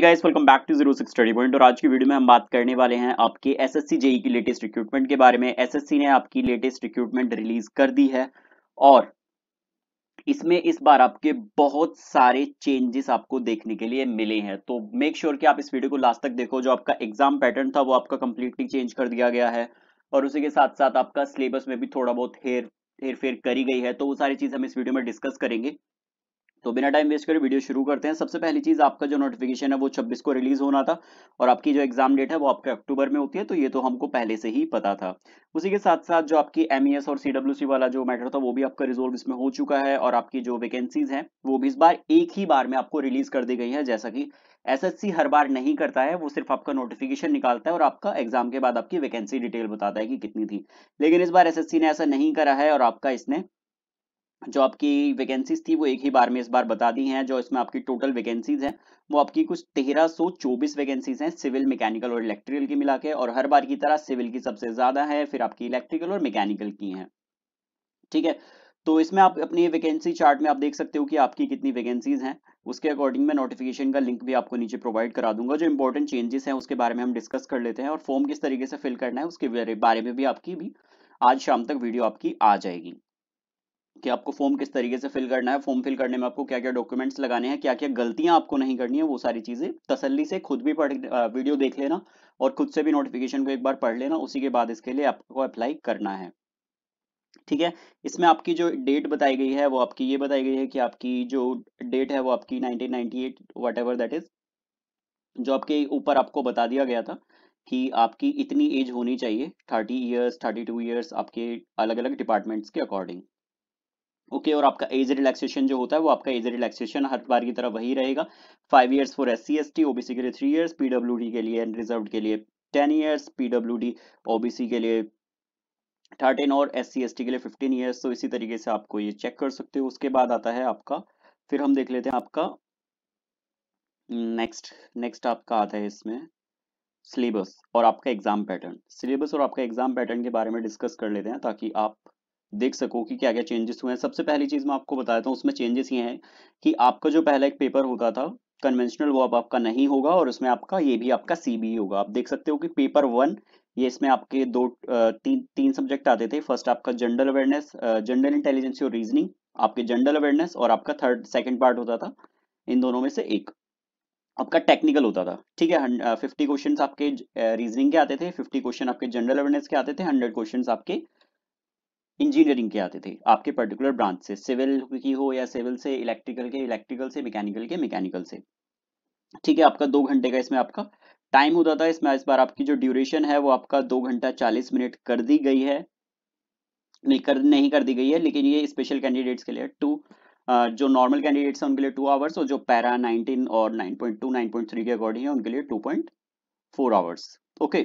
Guys welcome back to zero six study point और आज की वीडियो में हम बात करने वाले हैं आपके एसएससी जेई e की लेटेस्ट रिक्रूटमेंट के बारे में एसएससी ने आपकी लेटेस्ट रिक्रूटमेंट रिलीज कर दी है और इसमें इस बार आपके बहुत सारे चेंजेस आपको देखने के लिए मिले हैं तो मेक श्योर sure कि आप इस वीडियो को लास्ट तक देखो जो आपका एग्जाम पैटर्न था वो आपका कंप्लीटली चेंज कर दिया गया है और उसी के साथ साथ आपका सिलेबस में भी थोड़ा बहुत हेर हेरफेर करी गई है तो वो सारी चीज हम इस वीडियो में डिस्कस करेंगे तो बिना टाइम वेस्ट करे वीडियो शुरू करते हैं सबसे पहली चीज़ आपका जो नोटिफिकेशन है वो 26 को रिलीज होना था और आपकी जो एग्जाम डेट है वो आपके अक्टूबर में होती है तो ये तो हमको पहले से ही पता था उसी के साथ साथ जो आपकी एम e और सी वाला जो मैटर था वो भी आपका रिजोल्व इसमें हो चुका है और आपकी जो वैकेंसीज है वो भी इस बार एक ही बार में आपको रिलीज कर दी गई है जैसा की एस हर बार नहीं करता है वो सिर्फ आपका नोटिफिकेशन निकालता है और आपका एग्जाम के बाद आपकी वैकेंसी डिटेल बताता है कि कितनी थी लेकिन इस बार एस ने ऐसा नहीं करा है और आपका इसने जो आपकी वैकेंसीज थी वो एक ही बार में इस बार बता दी हैं जो इसमें आपकी टोटल वैकेंसीज हैं वो आपकी कुछ तेरह सौ चौबीस वैकेंसीज हैं सिविल मैकेनिकल और इलेक्ट्रिकल की मिला के और हर बार की तरह सिविल की सबसे ज़्यादा है फिर आपकी इलेक्ट्रिकल और मैकेनिकल की हैं ठीक है तो इसमें आप अपनी वैकेंसी चार्ट में आप देख सकते हो कि आपकी कितनी वैकेंसीज हैं उसके अकॉर्डिंग मैं नोटिफिकेशन का लिंक भी आपको नीचे प्रोवाइड करा दूंगा जो इंपॉर्टेंट चेंजेस हैं उसके बारे में हम डिस्कस कर लेते हैं और फॉर्म किस तरीके से फिल करना है उसके बारे में भी आपकी भी आज शाम तक वीडियो आपकी आ जाएगी कि आपको फॉर्म किस तरीके से फिल करना है फॉर्म फिल करने में आपको क्या क्या डॉक्यूमेंट्स लगाने हैं क्या क्या गलतियां आपको नहीं करनी है वो सारी चीज़ें तसल्ली से खुद भी पढ़ वीडियो देख लेना और खुद से भी नोटिफिकेशन को एक बार पढ़ लेना उसी के बाद इसके लिए आपको अप्लाई करना है ठीक है इसमें आपकी जो डेट बताई गई है वो आपकी ये बताई गई है कि आपकी जो डेट है वो आपकी नाइनटीन नाइनटी दैट इज जो आपके ऊपर आपको बता दिया गया था कि आपकी इतनी एज होनी चाहिए थर्टी ईयर्स थर्टी टू आपके अलग अलग डिपार्टमेंट्स के अकॉर्डिंग ओके और आपका एज रिलैक्सेशन जो होता है वो आपका एज रिलैक्सेशन हर बार की तरह वही रहेगा five years for S C S T OBC के लिए थ्री ईयर्स पीडब्ल्यू के लिए एंड रिजर्व के लिए टेन ईयर्स पीडब्ल्यू ओबीसी के लिए थर्टीन और एस सी एस टी के लिए फिफ्टीन ईयर्स तो इसी तरीके से आपको ये चेक कर सकते हो उसके बाद आता है आपका फिर हम देख लेते हैं आपका नेक्स्ट नेक्स्ट आपका आता है इसमें सिलेबस और आपका एग्जाम पैटर्न सिलेबस और आपका एग्जाम पैटर्न के बारे में डिस्कस कर लेते हैं ताकि आप देख सको कि क्या क्या चेंजेस हुए हैं सबसे पहली चीज़ मैं आपको बताता हूँ उसमें चेंजेस ये हैं कि आपका जो पहला एक पेपर होता था कन्वेंशनल वो अब आपका नहीं होगा और उसमें आपका ये भी आपका सीबीई e होगा आप देख सकते हो कि पेपर वन ये इसमें आपके दो तीन तीन सब्जेक्ट आते थे फर्स्ट आपका जनरल अवेयरनेस जनरल इंटेलिजेंस और रीजनिंग आपके जनरल अवेयरनेस और आपका थर्ड सेकेंड पार्ट होता था इन दोनों में से एक आपका टेक्निकल होता था ठीक है फिफ्टी क्वेश्चन आपके रीजनिंग के आते थे फिफ्टी क्वेश्चन आपके जनरल अवेयरनेस के आते थे हंड्रेड क्वेश्चंस आपके इंजीनियरिंग के आते थे आपके पर्टिकुलर ब्रांच से सिविल की हो या सिविल से इलेक्ट्रिकल के इलेक्ट्रिकल से मैकेनिकल के मैकेनिकल से ठीक है आपका दो घंटे का इसमें आपका टाइम होता था इसमें इस बार आपकी जो ड्यूरेशन है वो आपका दो घंटा चालीस मिनट कर दी गई है नहीं कर नहीं कर दी गई है लेकिन ये स्पेशल कैंडिडेट्स के लिए टू जो नॉर्मल कैंडिडेट्स हैं उनके लिए टू आवर्स और जो पैरा 19 और 9.2 9.3 के अकॉर्डिंग है उनके लिए 2.4 आवर्स ओके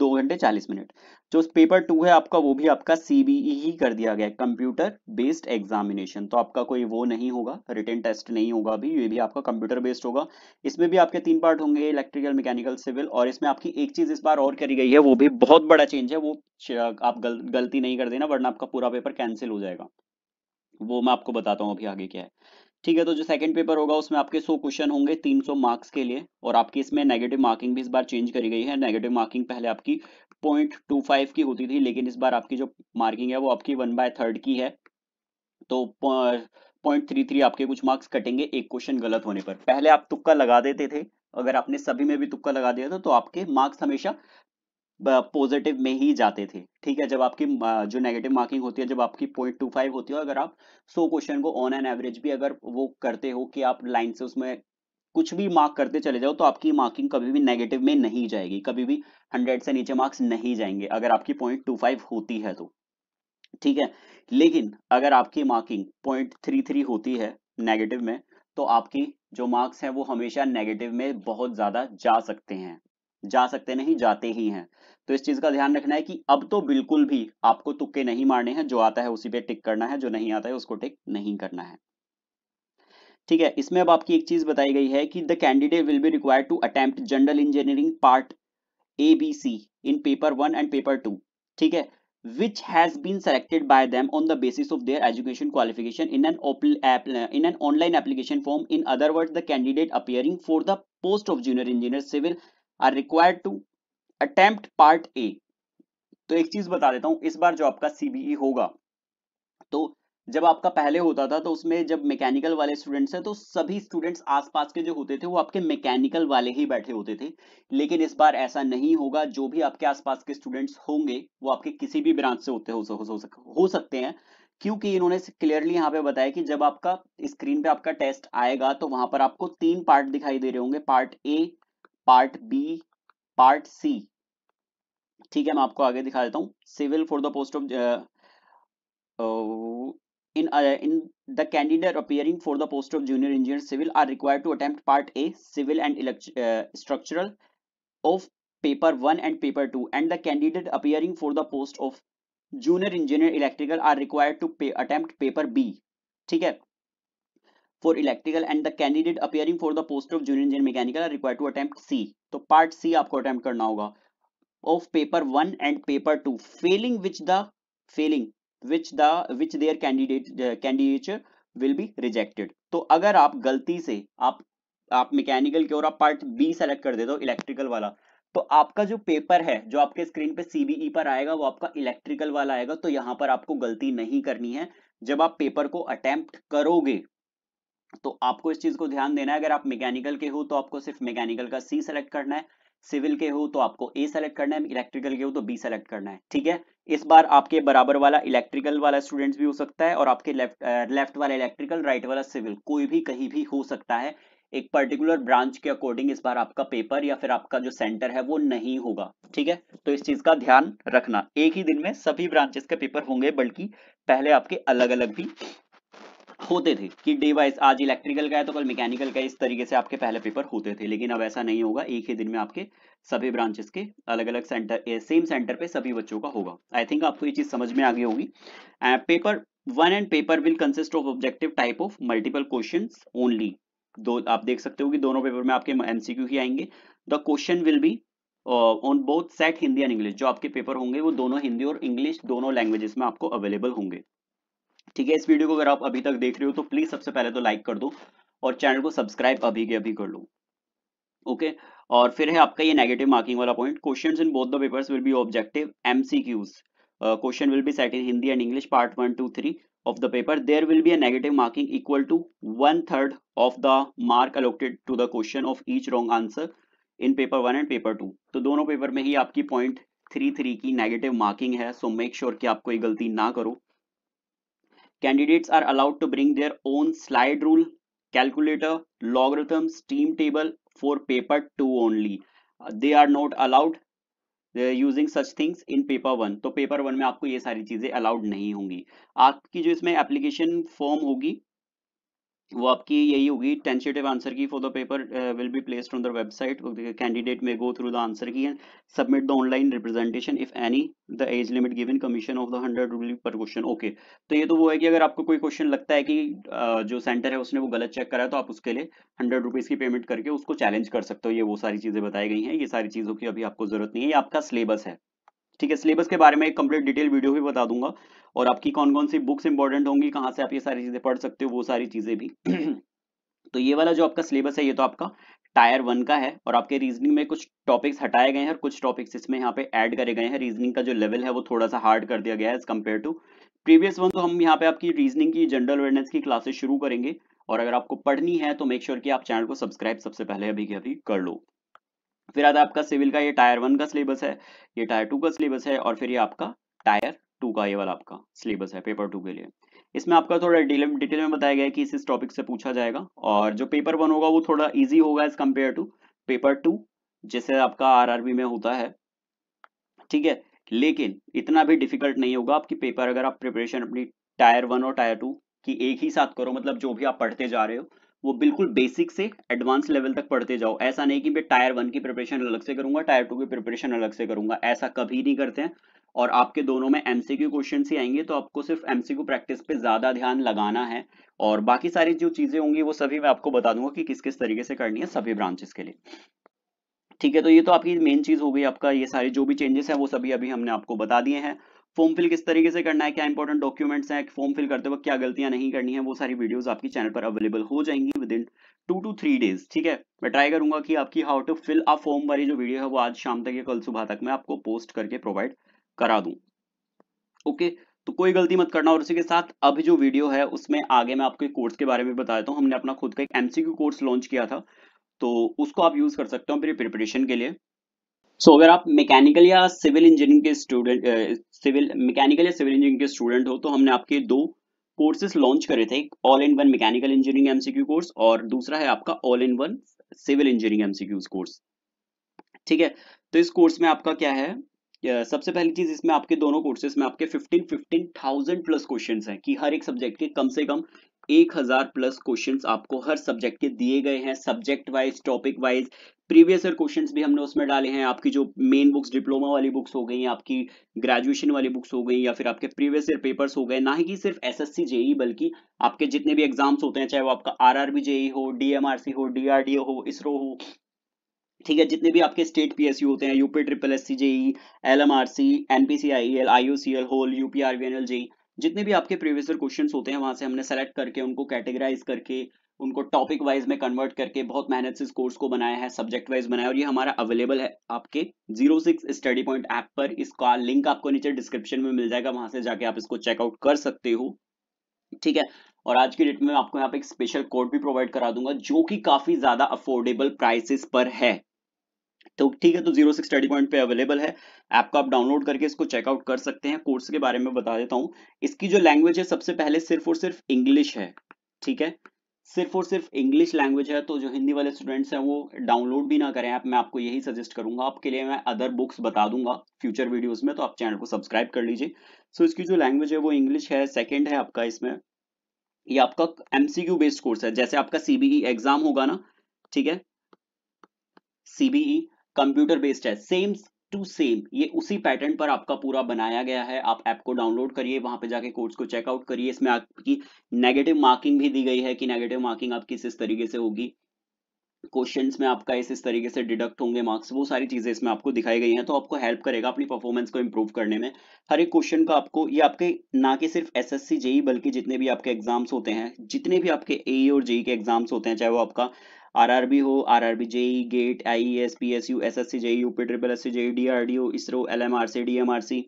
दो घंटे चालीस मिनट जो पेपर टू है आपका वो भी आपका सीबीई e ही कर दिया गया कंप्यूटर बेस्ड एग्जामिनेशन तो आपका कोई वो नहीं होगा रिटर्न टेस्ट नहीं होगा अभी ये भी आपका कंप्यूटर बेस्ड होगा इसमें भी आपके तीन पार्ट होंगे इलेक्ट्रिकल मैकेनिकल सिविल और इसमें आपकी एक चीज इस बार और करी गई है वो भी बहुत बड़ा चेंज है वो आप गल, गलती नहीं कर देना वरना आपका पूरा पेपर कैंसिल हो जाएगा वो मैं आपको बताता हूँ अभी आगे क्या है ठीक है तो जो सेकंड पेपर होगा उसमें आपके सौ क्वेश्चन होंगे 300 मार्क्स के लिए और आपकी इसमें नेगेटिव मार्किंग भी इस बार चेंज करी गई है नेगेटिव मार्किंग पहले आपकी पॉइंट टू फाइव की होती थी लेकिन इस बार आपकी जो मार्किंग है वो आपकी वन बाय थर्ड की है तो पॉइंट थ्री थ्री आपके कुछ मार्क्स कटेंगे एक क्वेश्चन गलत होने पर पहले आप तुक्का लगा देते थे अगर आपने सभी में भी तुक्का लगा दिया था तो आपके मार्क्स हमेशा पॉजिटिव में ही जाते थे ठीक है जब आपकी जो नेगेटिव मार्किंग होती है जब आपकी पॉइंट टू फाइव होती है अगर आप सो क्वेश्चन को ऑन एन एवरेज भी अगर वो करते हो कि आप लाइन से उसमें कुछ भी मार्क करते चले जाओ तो आपकी मार्किंग कभी भी नेगेटिव में नहीं जाएगी कभी भी हंड्रेड से नीचे मार्क्स नहीं जाएंगे अगर आपकी पॉइंट टू फाइव होती है तो ठीक है लेकिन अगर आपकी मार्किंग पॉइंट थ्री थ्री होती है नेगेटिव में तो आपकी जो मार्क्स हैं वो हमेशा नेगेटिव में बहुत ज्यादा जा सकते हैं जा सकते नहीं जाते ही हैं तो इस चीज का ध्यान रखना है कि अब तो बिल्कुल भी आपको तुक्के नहीं मारने हैं जो आता है उसी पे टिक करना है जो नहीं आता है उसको टिक नहीं करना है ठीक है इसमें अब आपकी एक चीज बताई गई है कि the candidate will be require to attempt general engineering part A B C in paper one and paper two ठीक है which has been selected by them on the basis of their education qualification in an in an online application form in other word the candidate appearing for the post of junior engineer civil are required to attempt part A तो एक चीज बता देता हूँ इस बार जो आपका CBE e होगा तो जब आपका पहले होता था तो उसमें जब मैकेनिकल वाले स्टूडेंट्स हैं तो सभी स्टूडेंट्स आसपास के जो होते थे वो आपके मैकेनिकल वाले ही बैठे होते थे लेकिन इस बार ऐसा नहीं होगा जो भी आपके आसपास के स्टूडेंट्स होंगे वो आपके किसी भी ब्रांच से होते हो, हो, हो, हो सकते हैं क्योंकि इन्होंने क्लियरली यहाँ पे बताया कि जब आपका स्क्रीन पे आपका टेस्ट आएगा तो वहां पर आपको तीन पार्ट दिखाई दे रहे होंगे part A part B part C ठीक है मैं आपको आगे दिखा देता हूँ civil for the post of in in the candidate appearing for the post of junior engineer civil are required to attempt part A civil and structural of paper one and paper two and the candidate appearing for the post of junior engineer electrical are required to attempt paper B ठीक है for electrical and the candidate appearing for the post of junior engineer mechanical are required to attempt C. तो part C आपको attempt करना होगा of paper 1 and paper 2 failing which the failing which the which their candidate uh, candidature will be rejected. तो अगर आप गलती से आप आप मैकेनिकल की ओर आप पार्ट बी सेलेक्ट कर देते हो इलेक्ट्रिकल वाला तो आपका जो पेपर है जो आपके स्क्रीन पे सीबीई पर आएगा वो आपका इलेक्ट्रिकल वाला आएगा तो यहाँ पर आपको गलती नहीं करनी है जब आप पेपर को अटेम्प्ट करोगे तो आपको इस चीज को ध्यान देना है अगर आप मैकेनिकल के हो तो आपको सिर्फ मैकेनिकल का सी सेलेक्ट करना है सिविल के हो तो आपको ए सेलेक्ट करना है इलेक्ट्रिकल के हो तो बी सेलेक्ट करना है ठीक है इस बार आपके बराबर वाला इलेक्ट्रिकल वाला स्टूडेंट्स भी हो सकता है और आपके लेफ्ट लेफ्ट वाला इलेक्ट्रिकल राइट वाला सिविल कोई भी कहीं भी हो सकता है एक पर्टिकुलर ब्रांच के अकॉर्डिंग इस बार आपका पेपर या फिर आपका जो सेंटर है वो नहीं होगा ठीक है तो इस चीज का ध्यान रखना एक ही दिन में सभी ब्रांचेस के पेपर होंगे बल्कि पहले आपके अलग अलग भी होते थे कि डे वाइज आज इलेक्ट्रिकल का है तो कल मैकेनिकल का इस तरीके से आपके पहले पेपर होते थे लेकिन अब ऐसा नहीं होगा एक ही दिन में आपके सभी ब्रांचेस के अलग अलग सेंटर सेम सेंटर पे सभी बच्चों का होगा आई थिंक आपको ये चीज समझ में आ गई होगी paper one and paper will consist of objective type of multiple question only दो आप देख सकते हो कि दोनों पेपर में आपके एमसीक्यू ही आएंगे the question will be on both set Hindi and English जो आपके पेपर होंगे वो दोनों हिंदी और इंग्लिश दोनों लैंग्वेजेस में आपको अवेलेबल होंगे ठीक है इस वीडियो को अगर आप अभी तक देख रहे हो तो प्लीज सबसे पहले तो लाइक कर दो और चैनल को सब्सक्राइब अभी के अभी कर लो ओके और फिर है आपका ये नेगेटिव मार्किंग वाला point question in both the papers will be objective MCQs question will be set in Hindi and English part one two three of the paper there will be negative marking equal to one third of the mark mark to the question of each wrong answer in paper one and paper two तो दोनों paper में ही आपकी point three three की negative marking है so make sure कि आप कोई गलती ना करो candidates are allowed to bring their own slide rule calculator logarithm steam table for paper two only they are not allowed using such things in paper one तो paper one में आपको ये सारी चीजें अलाउड नहीं होंगी आपकी जो इसमें एप्लीकेशन फॉर्म होगी वो आपकी यही होगी tentative answer key for the paper will be placed on the website candidate may go through the answer key and submit the online representation if any the age limit given commission of the hundred rupee per question okay तो ये तो वो है कि अगर आपको कोई question लगता है कि uh, जो सेंटर है उसने वो गलत चेक करा है तो आप उसके लिए हंड्रेड रुपीज की पेमेंट करके उसको चैलेंज कर सकते हो ये वो सारी चीजें बताई गई हैं ये सारी चीजों की अभी आपको जरूरत नहीं है ये आपका सिलेबस है ठीक है सिलेबस के बारे में एक कंप्लीट डिटेल वीडियो भी बता दूंगा और आपकी कौन कौन सी बुक्स इंपॉर्टेंट होंगी कहाँ से आप ये सारी चीजें पढ़ सकते हो वो सारी चीजें भी तो ये वाला जो आपका सिलेबस है ये तो आपका टायर वन का है और आपके रीजनिंग में कुछ टॉपिक्स हटाए गए हैं और कुछ टॉपिक्स इसमें यहाँ पे ऐड करे गए हैं रीजनिंग का जो लेवल है वो थोड़ा सा हार्ड कर दिया गया है as compare to previous one तो हम यहाँ पे आपकी रीजनिंग की जनरल अवेयरनेस की क्लासेस शुरू करेंगे और अगर आपको पढ़नी है तो मेक श्योर sure कि आप चैनल को सब्सक्राइब सबसे पहले अभी के अभी कर लो फिर आता है आपका सिविल का ये टायर वन का सिलेबस है ये टायर टू का सिलेबस है और फिर ये आपका टायर टू का ये वाला आपका सिलेबस है पेपर टू के लिए इसमें आपका थोड़ा डिटेल में बताया गया है कि इस टॉपिक से पूछा जाएगा और जो पेपर वन होगा वो थोड़ा ईजी होगा as compare to paper two जैसे आपका आरआरबी में होता है ठीक है लेकिन इतना भी डिफिकल्ट नहीं होगा आपकी पेपर अगर आप प्रिपरेशन अपनी टायर वन और टायर टू की एक ही साथ करो मतलब जो भी आप पढ़ते जा रहे हो वो बिल्कुल बेसिक से एडवांस लेवल तक पढ़ते जाओ ऐसा नहीं कि मैं टायर वन की प्रिपरेशन अलग से करूंगा टायर टू की प्रिपरेशन अलग से करूंगा ऐसा कभी नहीं करते हैं और आपके दोनों में एमसीक्यू क्वेश्चन ही आएंगे तो आपको सिर्फ एमसीक्यू प्रैक्टिस पे ज्यादा ध्यान लगाना है और बाकी सारी जो चीजें होंगी वो सभी मैं आपको बता दूंगा कि किस किस तरीके से करनी है सभी ब्रांचेस के लिए ठीक है तो ये तो आपकी मेन चीज हो गई आपका ये सारे जो भी चेंजेस है वो सभी अभी हमने आपको बता दिए हैं फॉर्म फिल किस तरीके से करना है क्या इंपॉर्टेंट डॉक्यूमेंट्स हैं फॉर्म फिल करते वक्त क्या गलतियां नहीं करनी है वो सारी वीडियोस आपकी चैनल पर अवेलेबल हो जाएंगी within two to three days ठीक है मैं ट्राई करूंगा कि आपकी how to fill a form वाली जो वीडियो है वो आज शाम तक या कल सुबह तक मैं आपको पोस्ट करके प्रोवाइड करा दूं ओके तो कोई गलती मत करना और उसी के साथ अब जो वीडियो है उसमें आगे मैं आपको कोर्स के बारे में बता देता हूँ हमने अपना खुद का एक एमसीक्यू कोर्स लॉन्च किया था तो उसको आप यूज कर सकते हो अपनी प्रिपरेशन के लिए सो so, अगर आप मैकेनिकल या सिविल इंजीनियरिंग के स्टूडेंट सिविल मैकेनिकल या सिविल इंजीनियरिंग के स्टूडेंट हो तो हमने आपके दो कोर्सेज लॉन्च करे थे एक all in one mechanical engineering MCQ course और दूसरा है आपका all in one civil engineering MCQ course ठीक है तो इस कोर्स में आपका क्या है सबसे पहली चीज इसमें आपके दोनों कोर्सेज में आपके 15 फिफ्टीन थाउजेंड प्लस क्वेश्चंस हैं कि हर एक सब्जेक्ट के कम से कम एक हजार प्लस क्वेश्चंस आपको हर सब्जेक्ट के दिए गए हैं subject wise topic wise previous year questions भी हमने उसमें डाले हैं आपकी जो मेन बुक्स डिप्लोमा वाली बुक्स हो गई आपकी ग्रेजुएशन वाली बुक्स हो गई या फिर आपके प्रीवियस ईयर पेपर्स हो गए ना ही कि सिर्फ एसएससी जेई e बल्कि आपके जितने भी एग्जाम्स होते हैं चाहे वो आपका आरआरबी जेई e हो डीएमआरसी हो डीआरडीओ हो इसरो हो ठीक है जितने भी आपके स्टेट पीएसयू होते हैं UP triple S C JE L M R C NPCI L I U C L whole UP RVNL JE जितने भी आपके प्रीवियस क्वेश्चन होते हैं वहां से हमने सेलेक्ट करके उनको कैटेगराइज करके उनको टॉपिक वाइज में कन्वर्ट करके बहुत मेहनत से इस कोर्स को बनाया है सब्जेक्ट वाइज बनाया और ये हमारा अवेलेबल है आपके zero six study point app पर इसका लिंक आपको नीचे डिस्क्रिप्शन में मिल जाएगा वहां से जाके आप इसको चेकआउट कर सकते हो ठीक है और आज की डेट में आपको यहाँ पे एक स्पेशल कोड भी प्रोवाइड करा दूंगा जो कि काफी ज्यादा अफोर्डेबल प्राइसेस पर है तो ठीक है तो जीरो सिक्स स्टडी पॉइंट पे अवेलेबल है ऐप को आप डाउनलोड करके इसको चेकआउट कर सकते हैं कोर्स के बारे में बता देता हूँ इसकी जो लैंग्वेज है सबसे पहले सिर्फ और सिर्फ इंग्लिश है ठीक है सिर्फ और सिर्फ इंग्लिश लैंग्वेज है तो जो हिंदी वाले स्टूडेंट्स हैं वो डाउनलोड भी ना करें आप मैं आपको यही सजेस्ट करूंगा आपके लिए मैं अदर बुक्स बता दूंगा फ्यूचर वीडियोस में तो आप चैनल को सब्सक्राइब कर लीजिए सो so, इसकी जो लैंग्वेज है वो इंग्लिश है सेकंड है आपका इसमें ये आपका एमसीक्यू बेस्ड कोर्स है जैसे आपका सीबीई एग्जाम e होगा ना ठीक है सीबीई कंप्यूटर बेस्ड है सेम टू सेम ये उसी पैटर्न पर आपका पूरा बनाया गया है आप ऐप को डाउनलोड करिए वहां पे जाके कोर्स को चेकआउट करिए इसमें आपकी नेगेटिव मार्किंग भी दी गई है कि नेगेटिव मार्किंग आपकी किस तरीके से होगी क्वेश्चंस में आपका इस इस तरीके से डिडक्ट होंगे मार्क्स वो सारी चीजें इसमें आपको दिखाई गई हैं तो आपको हेल्प करेगा अपनी परफॉर्मेंस को इम्प्रूव करने में हर एक क्वेश्चन का आपको ये आपके ना कि सिर्फ एसएससी एस जेई बल्कि जितने भी आपके एग्जाम्स होते हैं जितने भी आपके ए e और जेई e के एग्जाम्स होते हैं चाहे वो आपका आरआरबी हो RRB JE GATE IAS PSU SSC JE UP triple SC JE DRDO ISRO LMRC DMRC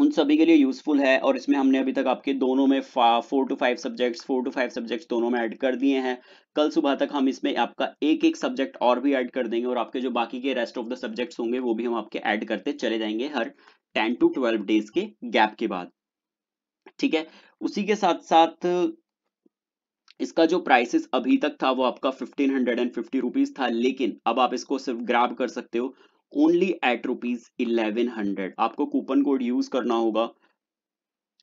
उन सभी के लिए यूजफुल है और इसमें हमने अभी तक आपके दोनों में four to five subjects four to five subjects दोनों में ऐड कर दिए हैं कल सुबह तक हम इसमें आपका एक एक सब्जेक्ट और भी ऐड कर देंगे और आपके जो बाकी के रेस्ट ऑफ द सब्जेक्ट्स होंगे वो भी हम आपके ऐड करते चले जाएंगे हर टेन टू ट्वेल्व डेज के गैप के बाद ठीक है उसी के साथ साथ इसका जो प्राइसेस अभी तक था वो आपका fifteen hundred and fifty rupees था लेकिन अब आप इसको सिर्फ ग्रैब कर सकते हो only at rupees eleven hundred आपको कूपन कोड यूज करना होगा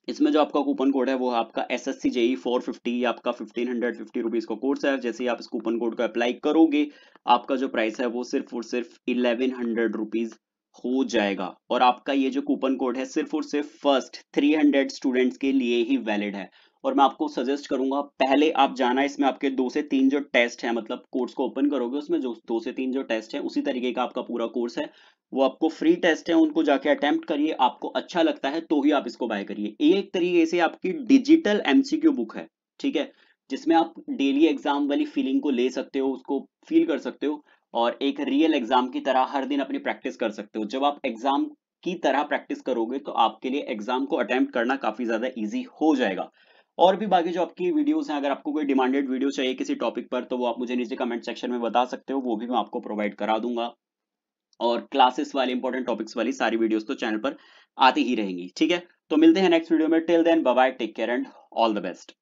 इसमें जो आपका कूपन कोड है वो आपका S S C JE four fifty आपका फिफ्टीन हंड्रेड फिफ्टी रुपीज का कोर्स है जैसे ही आप इस कूपन कोड को अप्लाई करोगे आपका जो प्राइस है वो सिर्फ और सिर्फ इलेवन हंड्रेड रुपीज हो जाएगा और आपका ये जो कूपन कोड है सिर्फ और सिर्फ फर्स्ट थ्री हंड्रेड स्टूडेंट्स के लिए ही वैलिड है और मैं आपको सजेस्ट करूंगा पहले आप जाना इसमें आपके दो से तीन जो टेस्ट है मतलब कोर्स को ओपन करोगे उसमें जो दो से तीन जो टेस्ट है उसी तरीके का आपका पूरा कोर्स है वो आपको फ्री टेस्ट है उनको जाके अटेम्प्ट करिए आपको अच्छा लगता है तो ही आप इसको बाय करिए एक तरीके से आपकी डिजिटल एमसीक्यू बुक है ठीक है जिसमें आप डेली एग्जाम वाली फीलिंग को ले सकते हो उसको फील कर सकते हो और एक रियल एग्जाम की तरह हर दिन अपनी प्रैक्टिस कर सकते हो जब आप एग्जाम की तरह प्रैक्टिस करोगे तो आपके लिए एग्जाम को अटेम्प्ट करना काफी ज्यादा इजी हो जाएगा और भी बाकी जो आपकी वीडियोस हैं अगर आपको कोई डिमांडेड वीडियो चाहिए किसी टॉपिक पर तो वो आप मुझे नीचे कमेंट सेक्शन में बता सकते हो वो भी मैं आपको प्रोवाइड करा दूंगा और क्लासेस वाली इंपॉर्टेंट टॉपिक्स वाली सारी वीडियोस तो चैनल पर आती ही रहेंगी ठीक है तो मिलते हैं नेक्स्ट वीडियो में till then bye take care and all the best